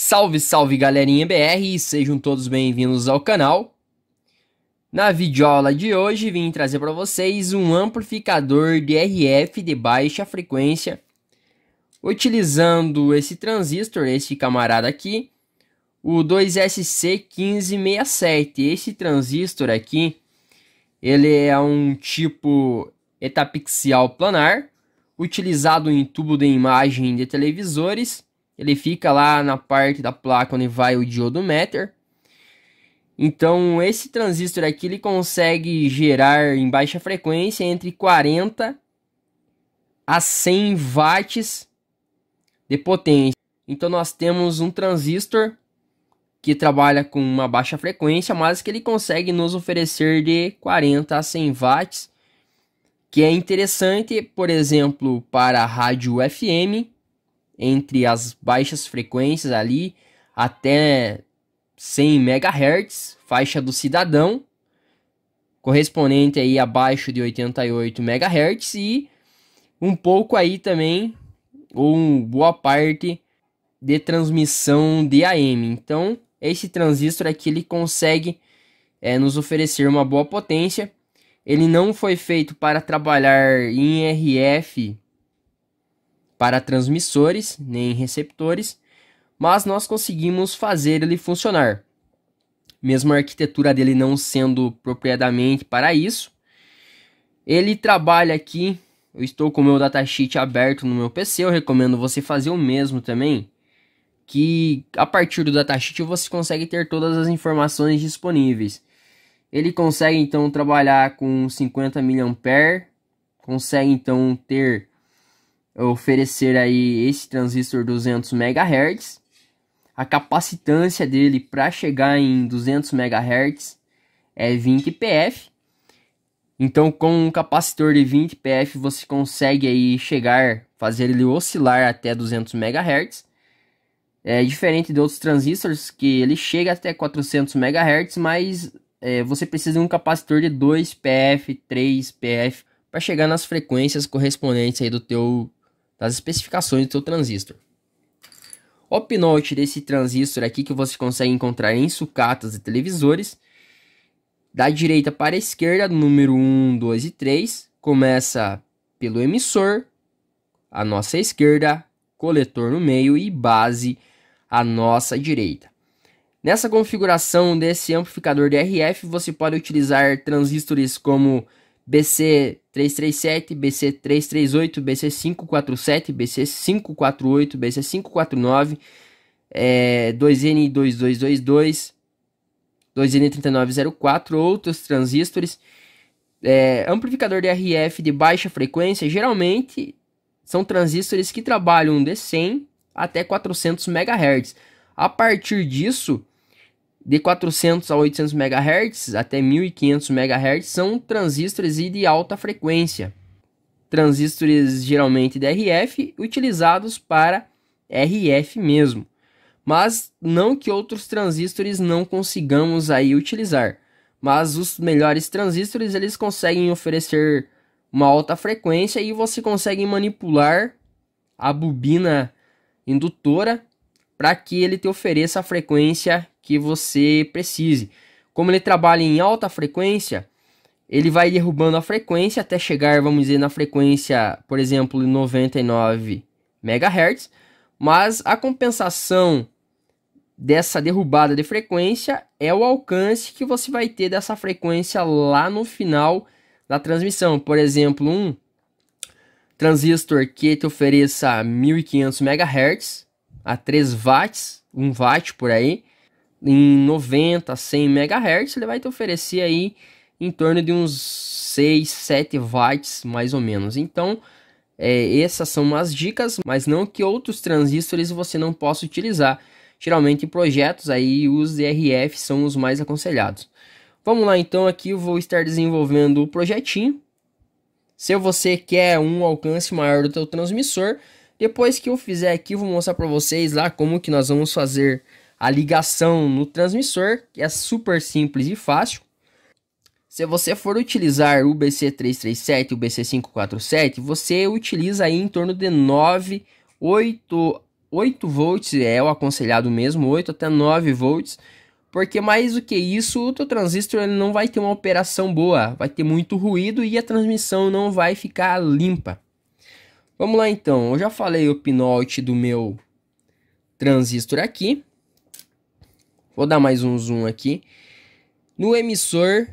Salve, salve galerinha BR sejam todos bem-vindos ao canal. Na videoaula de hoje vim trazer para vocês um amplificador de RF de baixa frequência. Utilizando esse transistor, esse camarada aqui, o 2SC1567. Esse transistor aqui, ele é um tipo etapixial planar, utilizado em tubo de imagem de televisores ele fica lá na parte da placa onde vai o diodo meter. Então, esse transistor aqui ele consegue gerar em baixa frequência entre 40 a 100 watts de potência. Então, nós temos um transistor que trabalha com uma baixa frequência, mas que ele consegue nos oferecer de 40 a 100 watts, que é interessante, por exemplo, para a rádio FM, entre as baixas frequências ali até 100 MHz, faixa do cidadão, correspondente aí abaixo de 88 MHz e um pouco aí também ou boa parte de transmissão de AM. Então, esse transistor aqui ele consegue é, nos oferecer uma boa potência. Ele não foi feito para trabalhar em RF para transmissores nem receptores, mas nós conseguimos fazer ele funcionar. Mesmo a arquitetura dele não sendo propriamente para isso, ele trabalha aqui. Eu estou com o meu datasheet aberto no meu PC, eu recomendo você fazer o mesmo também. Que a partir do datasheet você consegue ter todas as informações disponíveis. Ele consegue então trabalhar com 50 mA, consegue então ter oferecer aí esse transistor 200 MHz. A capacitância dele para chegar em 200 MHz é 20 PF. Então, com um capacitor de 20 PF, você consegue aí chegar, fazer ele oscilar até 200 MHz. É diferente de outros transistores que ele chega até 400 MHz, mas é, você precisa de um capacitor de 2 PF, 3 PF para chegar nas frequências correspondentes aí do teu das especificações do seu transistor. O pinote desse transistor aqui que você consegue encontrar em sucatas e televisores, da direita para a esquerda, número 1, 2 e 3, começa pelo emissor, a nossa esquerda, coletor no meio e base à nossa direita. Nessa configuração desse amplificador de RF você pode utilizar transistores como BC337, BC338, BC547, BC548, BC549, é, 2N2222, 2N3904, outros transistores. É, amplificador DRF de, de baixa frequência, geralmente são transistores que trabalham de 100 até 400 MHz. A partir disso, de 400 a 800 MHz até 1500 MHz são transistores de alta frequência. Transistores geralmente de RF, utilizados para RF mesmo, mas não que outros transistores não consigamos aí utilizar. Mas os melhores transistores eles conseguem oferecer uma alta frequência e você consegue manipular a bobina indutora para que ele te ofereça a frequência que você precise. Como ele trabalha em alta frequência, ele vai derrubando a frequência até chegar, vamos dizer, na frequência, por exemplo, 99 MHz, mas a compensação dessa derrubada de frequência é o alcance que você vai ter dessa frequência lá no final da transmissão. Por exemplo, um transistor que te ofereça 1500 MHz a 3 watts, 1 watt por aí, em 90, 100 megahertz ele vai te oferecer aí em torno de uns 6, 7 watts mais ou menos. Então, é, essas são umas dicas, mas não que outros transistores você não possa utilizar. Geralmente em projetos aí os DRF são os mais aconselhados. Vamos lá então, aqui eu vou estar desenvolvendo o projetinho. Se você quer um alcance maior do teu transmissor, depois que eu fizer aqui, eu vou mostrar para vocês lá como que nós vamos fazer a ligação no transmissor, que é super simples e fácil. Se você for utilizar o BC337 e o BC547, você utiliza aí em torno de 9, 8, 8 volts, é o aconselhado mesmo, 8 até 9 volts, porque mais do que isso, o teu transistor ele não vai ter uma operação boa, vai ter muito ruído e a transmissão não vai ficar limpa. Vamos lá então, eu já falei o pinout do meu transistor aqui. Vou dar mais um zoom aqui. No emissor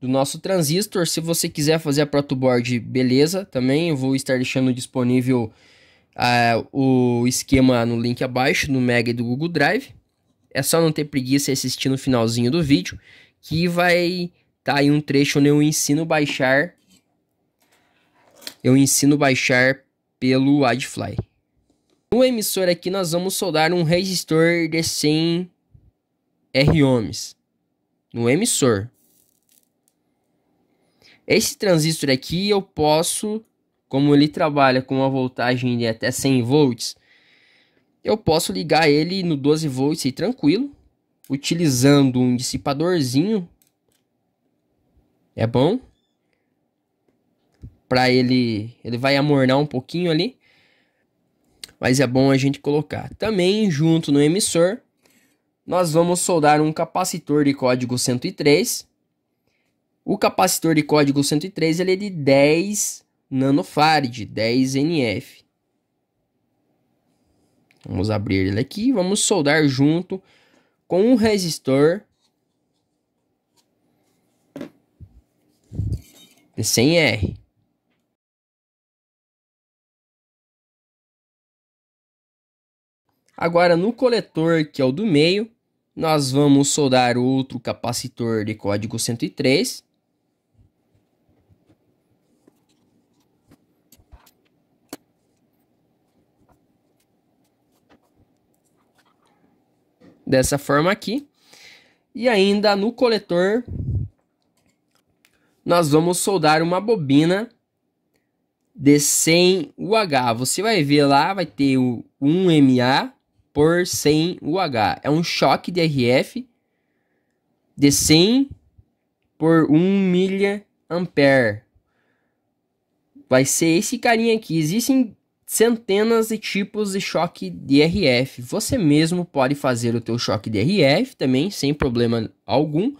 do nosso transistor, se você quiser fazer a protoboard, beleza. Também eu vou estar deixando disponível uh, o esquema no link abaixo, no Mega e do Google Drive. É só não ter preguiça e assistir no finalzinho do vídeo, que vai estar tá aí um trecho onde eu ensino baixar... Eu ensino baixar pelo Adfly. No emissor aqui nós vamos soldar um resistor de 100 R ohms no emissor. Esse transistor aqui eu posso, como ele trabalha com uma voltagem de até 100 volts, eu posso ligar ele no 12 volts e tranquilo, utilizando um dissipadorzinho. É bom? para ele ele vai amornar um pouquinho ali. Mas é bom a gente colocar. Também junto no emissor, nós vamos soldar um capacitor de código 103. O capacitor de código 103 ele é de 10 nanofarad, 10 NF. Vamos abrir ele aqui, vamos soldar junto com um resistor de 100R. Agora no coletor, que é o do meio, nós vamos soldar outro capacitor de código 103. Dessa forma aqui. E ainda no coletor, nós vamos soldar uma bobina de 100 UH. Você vai ver lá, vai ter o 1MA por 100 UH. É um choque de RF de 100 por 1 milha ampere. Vai ser esse carinha aqui. Existem centenas de tipos de choque de RF. Você mesmo pode fazer o teu choque de RF também, sem problema algum.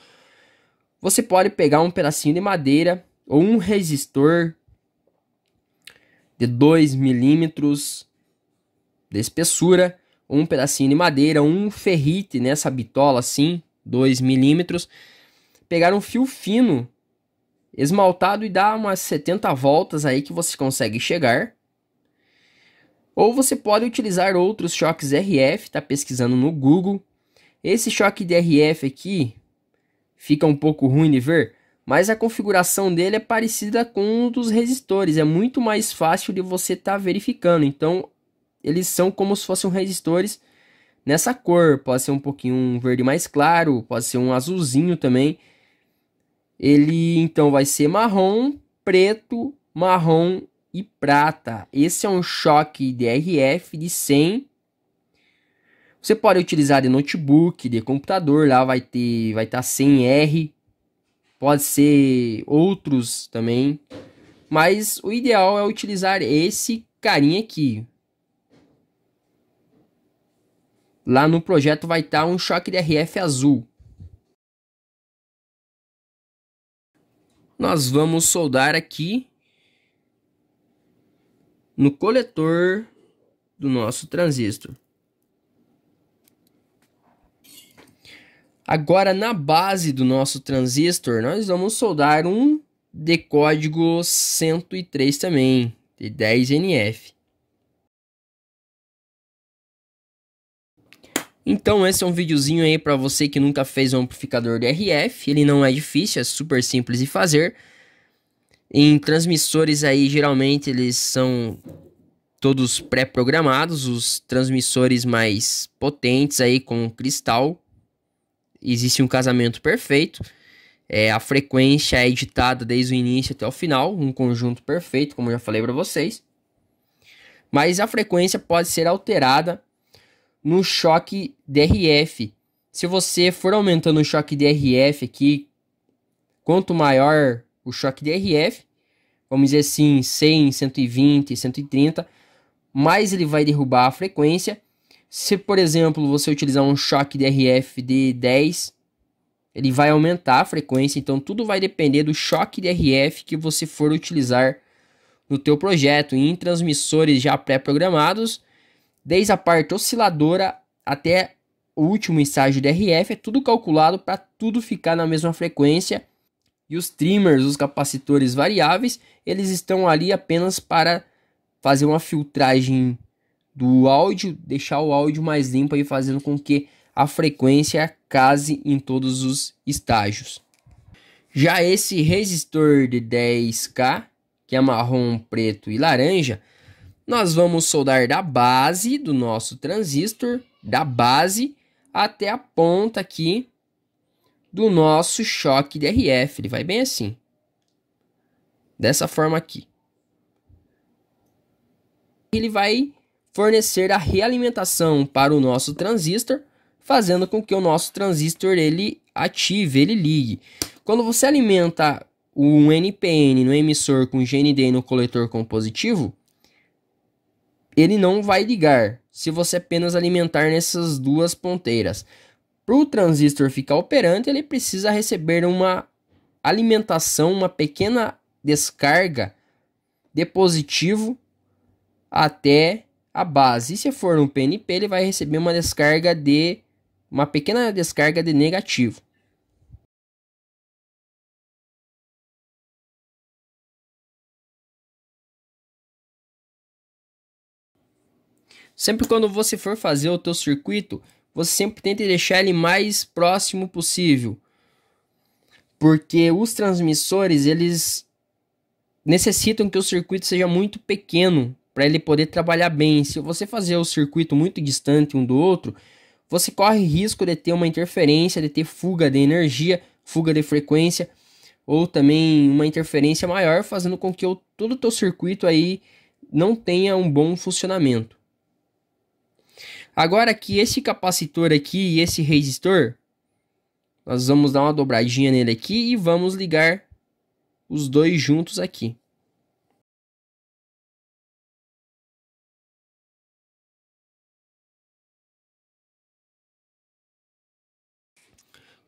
Você pode pegar um pedacinho de madeira ou um resistor de 2 milímetros de espessura um pedacinho de madeira, um ferrite nessa né, bitola assim, 2 milímetros, pegar um fio fino esmaltado e dar umas 70 voltas aí que você consegue chegar. Ou você pode utilizar outros choques RF, tá pesquisando no Google. Esse choque de RF aqui fica um pouco ruim de ver, mas a configuração dele é parecida com um dos resistores, é muito mais fácil de você estar tá verificando. Então, eles são como se fossem resistores nessa cor. Pode ser um pouquinho um verde mais claro, pode ser um azulzinho também. Ele então vai ser marrom, preto, marrom e prata. Esse é um choque DRF de 100. Você pode utilizar de notebook, de computador, lá vai ter, vai estar tá 100R. Pode ser outros também, mas o ideal é utilizar esse carinha aqui, Lá no projeto vai estar tá um choque de RF azul. Nós vamos soldar aqui no coletor do nosso transistor. Agora, na base do nosso transistor, nós vamos soldar um de código 103 também, de 10NF. Então esse é um videozinho aí para você que nunca fez um amplificador de RF, ele não é difícil, é super simples de fazer. Em transmissores aí geralmente eles são todos pré-programados, os transmissores mais potentes aí com cristal. Existe um casamento perfeito. É, a frequência é editada desde o início até o final, um conjunto perfeito, como eu já falei para vocês. Mas a frequência pode ser alterada no choque DRF. Se você for aumentando o choque DRF aqui, quanto maior o choque DRF, vamos dizer assim, 100, 120, 130, mais ele vai derrubar a frequência. Se, por exemplo, você utilizar um choque DRF de 10, ele vai aumentar a frequência, então tudo vai depender do choque DRF que você for utilizar no teu projeto, em transmissores já pré-programados desde a parte osciladora até o último estágio de RF, é tudo calculado para tudo ficar na mesma frequência. E os trimmers, os capacitores variáveis, eles estão ali apenas para fazer uma filtragem do áudio, deixar o áudio mais limpo e fazendo com que a frequência case em todos os estágios. Já esse resistor de 10K, que é marrom, preto e laranja, nós vamos soldar da base do nosso transistor, da base até a ponta aqui do nosso choque DRF. Ele vai bem assim. Dessa forma aqui. Ele vai fornecer a realimentação para o nosso transistor, fazendo com que o nosso transistor ele ative, ele ligue. Quando você alimenta um NPN no emissor com GND no coletor compositivo, ele não vai ligar se você apenas alimentar nessas duas ponteiras. Para o transistor ficar operante, ele precisa receber uma alimentação, uma pequena descarga de positivo até a base. E se for um PNP, ele vai receber uma descarga de uma pequena descarga de negativo. Sempre quando você for fazer o teu circuito, você sempre tenta deixar ele mais próximo possível. Porque os transmissores, eles necessitam que o circuito seja muito pequeno para ele poder trabalhar bem. Se você fazer o circuito muito distante um do outro, você corre risco de ter uma interferência, de ter fuga de energia, fuga de frequência, ou também uma interferência maior, fazendo com que o, todo o teu circuito aí não tenha um bom funcionamento. Agora que esse capacitor aqui e esse resistor, nós vamos dar uma dobradinha nele aqui e vamos ligar os dois juntos aqui.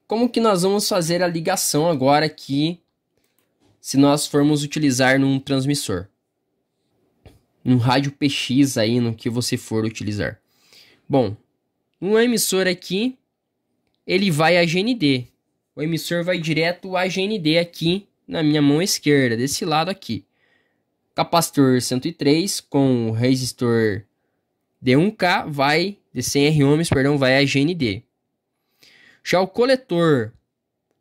Como que nós vamos fazer a ligação agora aqui se nós formos utilizar num transmissor? Num rádio PX aí, no que você for utilizar. Bom, um emissor aqui, ele vai a GND. O emissor vai direto a GND aqui na minha mão esquerda, desse lado aqui. Capacitor 103 com resistor de 1K vai de 100 R ohms, perdão, vai a GND. Já o coletor,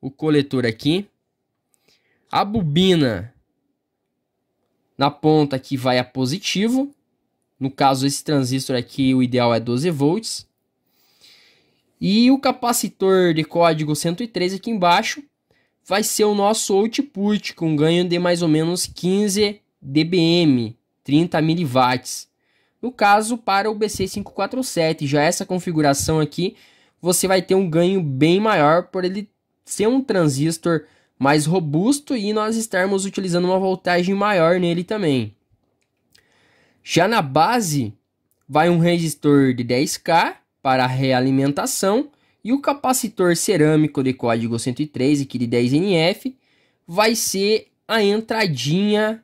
o coletor aqui, a bobina na ponta aqui vai a positivo no caso, esse transistor aqui, o ideal é 12 volts. E o capacitor de código 103 aqui embaixo vai ser o nosso output com ganho de mais ou menos 15 dBm, 30 mW. No caso, para o BC547, já essa configuração aqui, você vai ter um ganho bem maior por ele ser um transistor mais robusto e nós estarmos utilizando uma voltagem maior nele também. Já na base, vai um resistor de 10K para realimentação e o capacitor cerâmico de código 113, aqui de 10NF vai ser a entradinha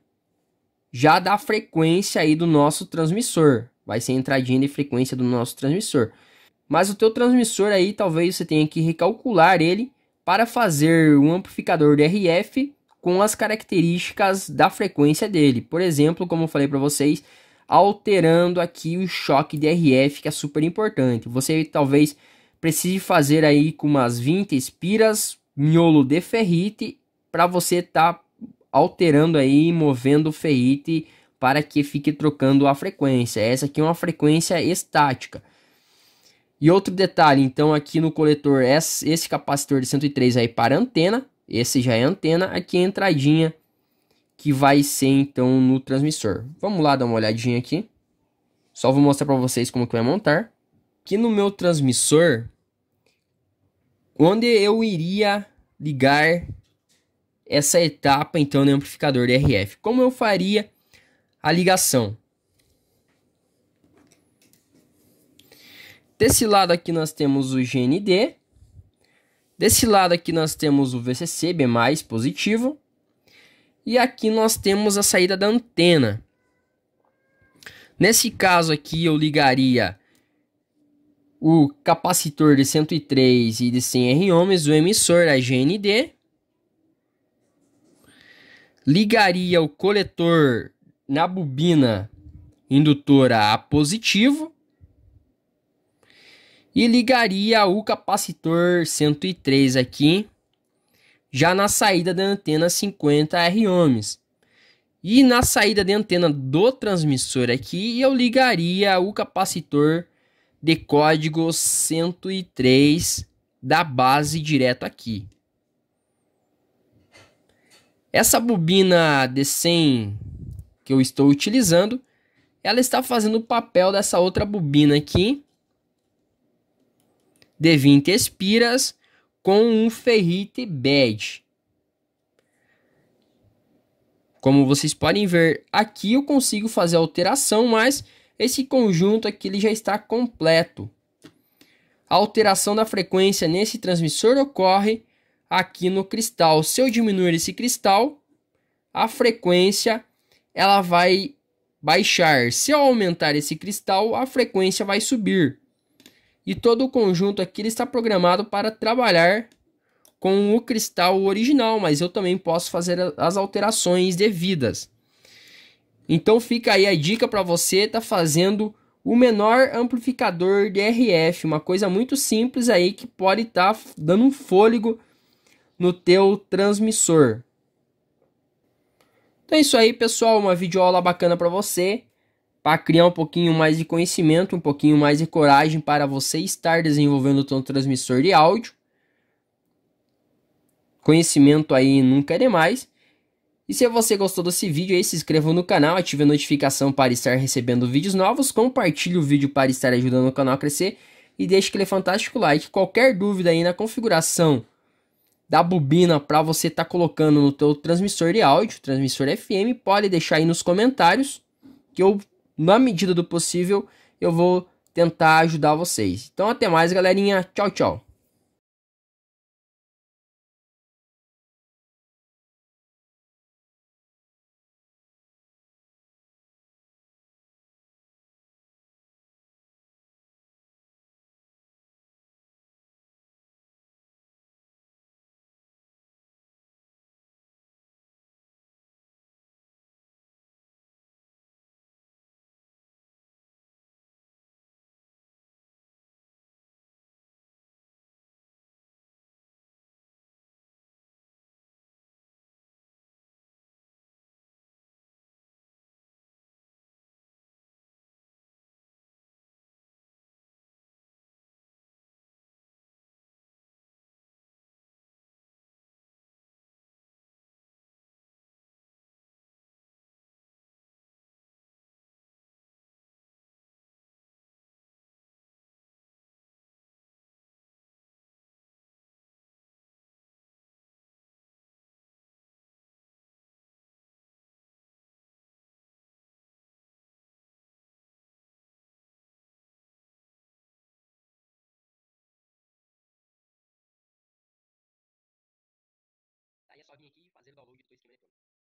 já da frequência aí do nosso transmissor. Vai ser a entradinha de frequência do nosso transmissor. Mas o teu transmissor aí talvez você tenha que recalcular ele para fazer um amplificador de RF com as características da frequência dele. Por exemplo, como eu falei para vocês, alterando aqui o choque de RF, que é super importante. Você talvez precise fazer aí com umas 20 espiras miolo de ferrite para você estar tá alterando aí, movendo o ferrite para que fique trocando a frequência. Essa aqui é uma frequência estática. E outro detalhe, então aqui no coletor, esse capacitor de 103 aí para antena, esse já é antena, aqui é entradinha que vai ser então no transmissor. Vamos lá dar uma olhadinha aqui. Só vou mostrar para vocês como que vai montar. Que no meu transmissor, onde eu iria ligar essa etapa então no amplificador RF. Como eu faria a ligação? Desse lado aqui nós temos o GND. Desse lado aqui nós temos o VCC, B+, positivo. E aqui nós temos a saída da antena. Nesse caso aqui eu ligaria o capacitor de 103 e de 100 R ohms, o emissor a GND. Ligaria o coletor na bobina indutora a positivo e ligaria o capacitor 103 aqui já na saída da antena 50R ohms. E na saída da antena do transmissor aqui, eu ligaria o capacitor de código 103 da base direto aqui. Essa bobina de 100 que eu estou utilizando, ela está fazendo o papel dessa outra bobina aqui de 20 espiras com um ferrite bad. Como vocês podem ver aqui, eu consigo fazer alteração, mas esse conjunto aqui ele já está completo. A alteração da frequência nesse transmissor ocorre aqui no cristal. Se eu diminuir esse cristal, a frequência ela vai baixar. Se eu aumentar esse cristal, a frequência vai subir. E todo o conjunto aqui ele está programado para trabalhar com o cristal original, mas eu também posso fazer as alterações devidas. Então fica aí a dica para você estar tá fazendo o menor amplificador de RF, uma coisa muito simples aí que pode estar tá dando um fôlego no teu transmissor. Então é isso aí, pessoal, uma videoaula bacana para você para criar um pouquinho mais de conhecimento, um pouquinho mais de coragem para você estar desenvolvendo o seu transmissor de áudio. Conhecimento aí nunca é demais. E se você gostou desse vídeo aí, se inscreva no canal, ative a notificação para estar recebendo vídeos novos, compartilhe o vídeo para estar ajudando o canal a crescer e deixe aquele fantástico like. Qualquer dúvida aí na configuração da bobina para você estar tá colocando no teu transmissor de áudio, transmissor FM, pode deixar aí nos comentários que eu na medida do possível, eu vou tentar ajudar vocês. Então, até mais, galerinha. Tchau, tchau. aqui e fazer o download do esquema eletrônico.